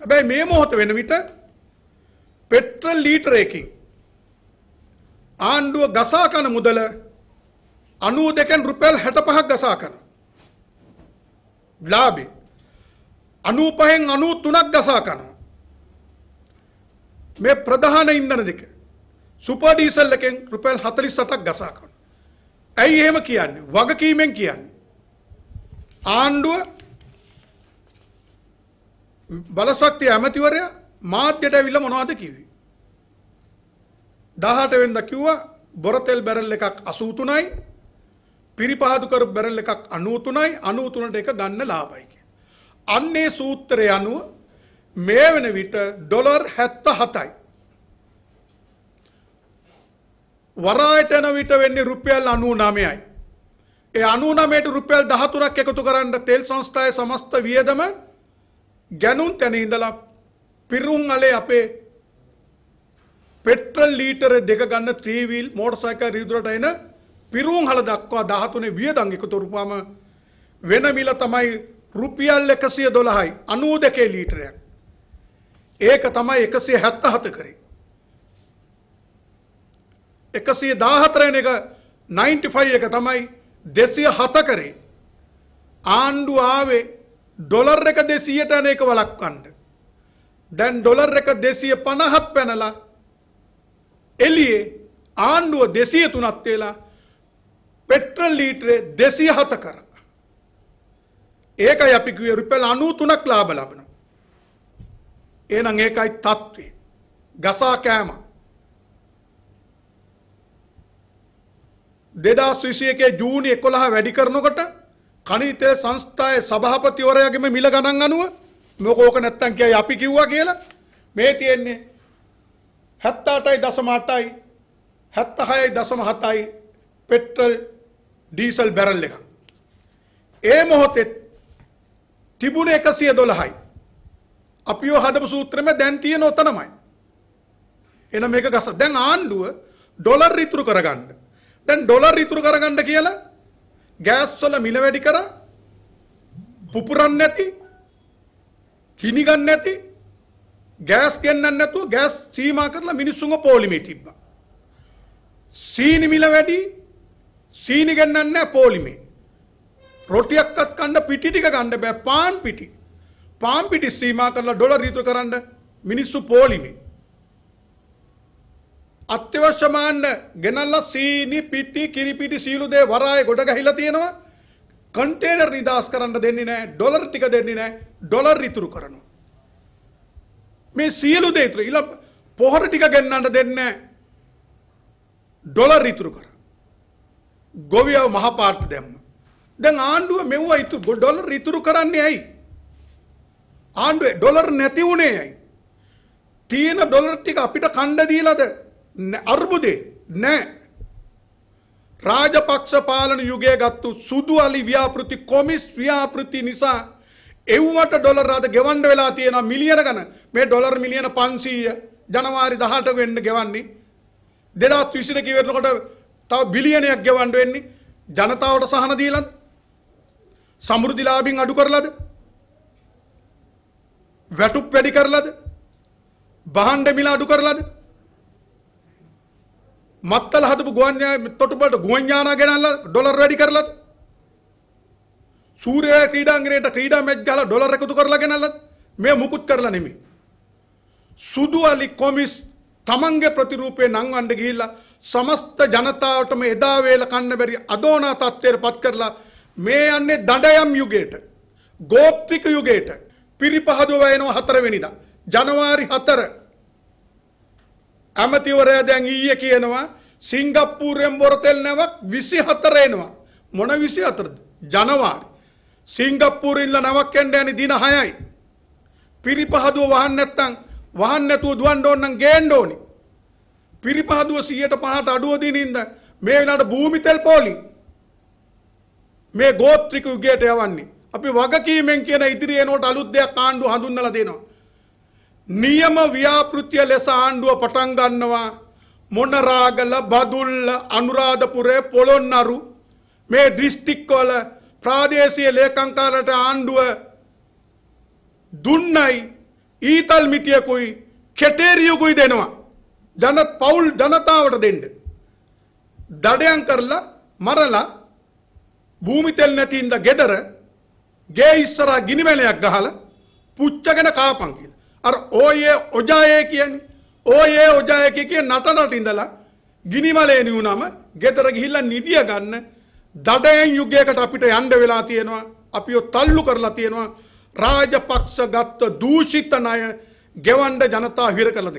හැබැයි මේ මොහොත වෙන විට පෙට්‍රල් ලීටරයකින් ආණ්ඩුව ගසා කන මුදල 92න් රුපියල් 65ක් ගසා කන. ලාභේ 95න් 93ක් ගසා කනවා. මේ ප්‍රධාන ඉන්ධන දෙක සුපර් ඩීසල් එකෙන් රුපියල් 48ක් ගසා කනවා. ඇයි එහෙම කියන්නේ? වගකීමෙන් කියන්නේ. ආණ්ඩුව බලශක්තිය ඇමතිවරයා මාධ්‍යයට ඇවිල්ලා මොනවද කිව්වේ? 18 වෙනිදා කිව්වා බොරතෙල් බැරල් එකක් 83යි පිරිපහදු කරු බැරල් එකක් 93යි 93ට එක ගන්න ලාභයි කියලා. අන්නේ සූත්‍රය අනුව මේ වෙන විට ඩොලර් 77යි. වරායට යන විට වෙන්නේ රුපියල් 99යි. ඒ 99ට රුපියල් 13ක් එකතු කරන්න තෙල් සංස්ථාවේ සමස්ත වියදම ගැනුන් තැන ඉඳලා පිරුම් අලේ අපේ පෙට්‍රල් ලීටර දෙක ගන්න ත්‍රීවීල් මෝටර්සයිකල් රිදුරට එන පිරුම් හල දක්වා 13 වියදම් එකතු වුපුවාම වෙන මිල තමයි රුපියල් 112යි 92 ලීටරයක්. ඒක තමයි 177 කරේ. 114 වෙනි එක 95 එක තමයි 207 කරේ. ආණ්ඩු ආවේ ඩොලර් එක 200ට අනේක වළක්වන්න. දැන් ඩොලර් එක 250ක් පැනලා එළියේ ආණ්ඩුව 203ක් තේලා පෙට්‍රල් ලීටරේ 207 කරා. ඒකයි අපි කිව්වේ රුපියල් 93ක් ලාභ ලබනවා. එහෙනම් ඒකයි தત્ත්වය. ගසා කෑම. 2021 ජූනි 11 වැඩි කරනකොට කනිතේ සංස්ථාවේ සභාපතිවරයාගේ මේ මිල ගණන් අනුව මොකෝක නැත්තම් කියයි අපි කිව්වා කියලා මේ තියෙන්නේ 78.8යි 76.7යි පෙට්‍රල් ඩීසල් බැරල් එක. ඒ මොහොතේ තිබුණේ 112යි. අපිව හදපු සූත්‍රෙම දැන් තියෙන ඔතනමයි. එන මේක ගස. දැන් ආණ්ඩුව ඩොලර් ඉතුරු කරගන්න. දැන් ඩොලර් ඉතුරු කරගන්න කියලා ගෑස් වල මිල වැඩි කර පුපුරන්නේ නැති කිනි ගන්න නැති ගෑස් ගෙන්නන්න නැතුව ගෑස් සීමා කරලා මිනිස්සුන්ව පොලිමේ තිබ්බා. සීනි මිල වැඩි සීනි ගෙන්නන්නේ නැහැ පොලිමේ. රොටියක්වත් කන්න පිටි ටික ගන්න බෑ පාන් පිටි. පාන් පිටි සීමා කරලා ඩොලර් ඉතුරු කරන්න මිනිස්සු පොලිමේ. අත්‍යවශ්‍ය මාන්න ගෙනල්ලා සීනි පිටි කිරිපිටි සීලු දේ වරාය ගොඩ ගහිලා තියෙනවා. කන්ටේනර් නිදාස් කරන්න දෙන්නේ නැහැ. ඩොලර් ටික දෙන්නේ නැහැ. ඩොලර් ඉතුරු කරනවා. මේ සියලු දේ ඉතුරු ඊළ පොහොර ටික ගෙන්නන්න දෙන්නේ නැහැ. ඩොලර් ඉතුරු කරා. ගොවියව මහපාර්ත දැම්ම. දැන් ආණ්ඩුව මෙව්ව ඉතුරු ඩොලර් ඉතුරු කරන්නේ ඇයි? ආණ්ඩුවේ ඩොලර් නැති වුණේ ඇයි? තියෙන ඩොලර් ටික අපිට කණ්ඩ දීලාද? අර්බුදේ නෑ රාජපක්ෂ පාලන යුගයේ ගත්තු සුදු අලි ව්‍යාපෘති කොමිස් ව්‍යාපෘති නිසා එව්වට ඩොලර් අද ගෙවන්න වෙලා තියෙනවා මිලියන ගණන් මේ ඩොලර් මිලියන 500 ජනවාරි 18 වෙන්න ගෙවන්නේ 2020 කිවෙනකොට තව බිලියනයක් ගෙවන්න වෙන්නේ ජනතාවට සහන දීලාද සමෘද්ධිලාභින් අඩු කරලාද වැටුප් වැඩි කරලාද බහන්ඩ මිල අඩු කරලාද මත්තල හදපු ගුවන් තොටුපළට ගුවන් යානා ගෙනල්ලා ඩොලර් වැඩි කරලත් සූර්යා ක්‍රීඩාංගණයට ක්‍රීඩා මැච් ගහලා ඩොලර් එකතු කරලා ගෙනල්ලත් මේ මුකුත් කරලා නෙමෙයි සුදු අලි කොමිස් තමන්ගේ ප්‍රතිරූපේ නංවන්න ගිහිල්ලා සමස්ත ජනතාවටම එදා වේල කන්න බැරි අදෝනා තත්ත්වයටපත් කරලා මේ යන්නේ දඩයම් යුගයට ගෝත්‍රික යුගයට පිරිපහදුව වෙනවා හතරවෙනිදා ජනවාරි 4 ඇමතිවරයා දැන් ඊයේ කියනවා සිංගප්පූරයෙන් බොරතෙල් නැවක් 24 එනවා. මොන 24ද? ජනවාරි. සිංගප්පූරින්ල නැවක් එන්න යන්නේ දින 6යි. පිරිපහදුව වහන්න නැත්නම් වහන්න නැතුව දුවන්න ඕන නම් ගේන්න ඕනේ. පිරිපහදුව 105ට අඩුව දිනින්ද මේ වෙලාවට භූමි තෙල් පොලි. මේ ගෝත්‍රික යුගයට යවන්නේ. අපි වගකීමෙන් කියන ඉදිරියනෝට අලුත් දෙයක් ආණ්ඩුව හඳුන්වලා දෙනවා. නියම ව්‍යාපෘතිය ලෙස ආණ්ඩුව පටන් ගන්නවා මොනරාගල බදුල්ල අනුරාධපුරේ පොළොන්නරු මේ දිස්ත්‍රික් වල ප්‍රාදේශීය ලේකම්කාරට ආණ්ඩුව දුන්නයි ඊතල් මිටියකුයි කෙටේරියකුයි දෙනවා ජන පවුල් ජනතාවට දෙන්න දඩයන් කරලා මරලා භූමි තෙල් නැති ඉඳ ගෙදර ගේ ඉස්සරහා ගිනිමැලයක් ගහලා පුච්චගෙන කාපන් කියලා අර ඕයේ ඔජායේ කියන්නේ ඕයේ ඔජායේ කිය නටනට ඉඳලා ගිනිමලේ නියුනම ගෙදර ගිහිල්ලා නිදිය ගන්න දඩයෙන් යුගයකට අපිට යන්න වෙලා තියෙනවා අපිව තල්ලු කරලා තියෙනවා රාජපක්ෂ ගත්ත දූෂිත ණය ගෙවන්න ජනතාව හිර කළද